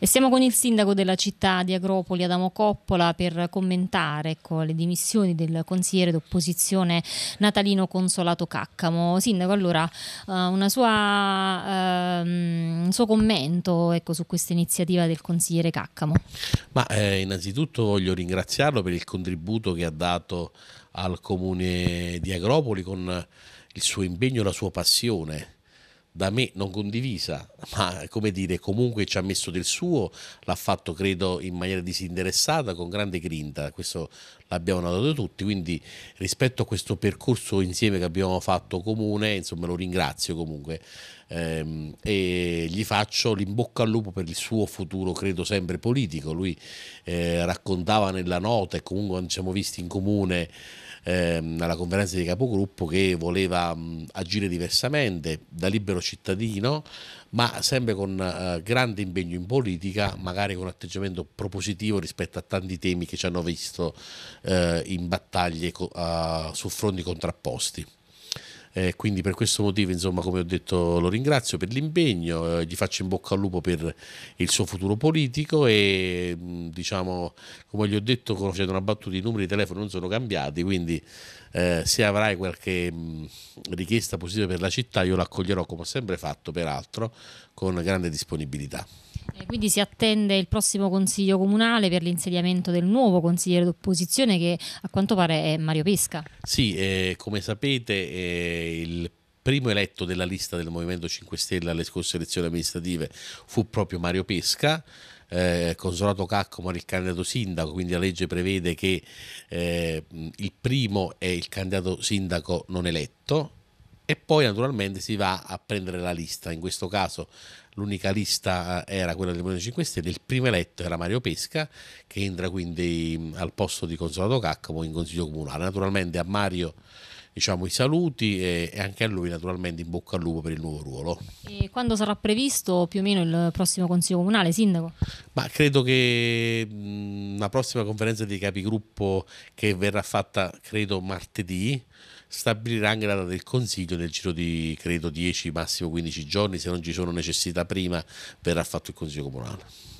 E siamo con il sindaco della città di Agropoli, Adamo Coppola, per commentare ecco, le dimissioni del consigliere d'opposizione Natalino Consolato Caccamo. Sindaco, allora eh, sua, um, un suo commento ecco, su questa iniziativa del consigliere Caccamo. Ma eh, innanzitutto voglio ringraziarlo per il contributo che ha dato al comune di Agropoli con il suo impegno e la sua passione da me non condivisa, ma come dire, comunque ci ha messo del suo, l'ha fatto credo in maniera disinteressata, con grande grinta, questo l'abbiamo notato tutti, quindi rispetto a questo percorso insieme che abbiamo fatto comune, insomma lo ringrazio comunque ehm, e gli faccio l'imbocca al lupo per il suo futuro, credo sempre politico. Lui eh, raccontava nella nota e comunque quando ci siamo visti in comune ehm, alla conferenza di capogruppo che voleva mh, mm, agire diversamente da libero cittadino, ma sempre con eh, grande impegno in politica, magari con un atteggiamento propositivo rispetto a tanti temi che ci hanno visto eh, in battaglie co- a, su fronti contrapposti eh, quindi per questo motivo insomma come ho detto lo ringrazio per l'impegno, eh, gli faccio in bocca al lupo per il suo futuro politico e mm, diciamo come gli ho detto facendo una battuta i numeri di telefono non sono cambiati quindi eh, se avrai qualche mh, mm, richiesta positiva per la città io l'accoglierò come ho sempre fatto peraltro con grande disponibilità. Quindi si attende il prossimo consiglio comunale per l'insediamento del nuovo consigliere d'opposizione che a quanto pare è Mario Pesca. Sì, eh, come sapete eh, il primo eletto della lista del Movimento 5 Stelle alle scorse elezioni amministrative fu proprio Mario Pesca. Eh, Consolato era il candidato sindaco, quindi la legge prevede che eh, il primo è il candidato sindaco non eletto, e poi naturalmente si va a prendere la lista, in questo caso l'unica lista eh, era quella del Movimento 5 Stelle, il primo eletto era Mario Pesca che entra quindi mm, al posto di Consolato Caccamo in Consiglio Comunale. Naturalmente a Mario diciamo, i saluti e, e, anche a lui naturalmente in bocca al lupo per il nuovo ruolo. E quando sarà previsto più o meno il prossimo Consiglio Comunale, Sindaco? Ma credo che mh, la prossima conferenza dei capigruppo che verrà fatta, credo, martedì, stabilirà anche la data del consiglio nel giro di credo 10 massimo 15 giorni se non ci sono necessità prima verrà fatto il consiglio comunale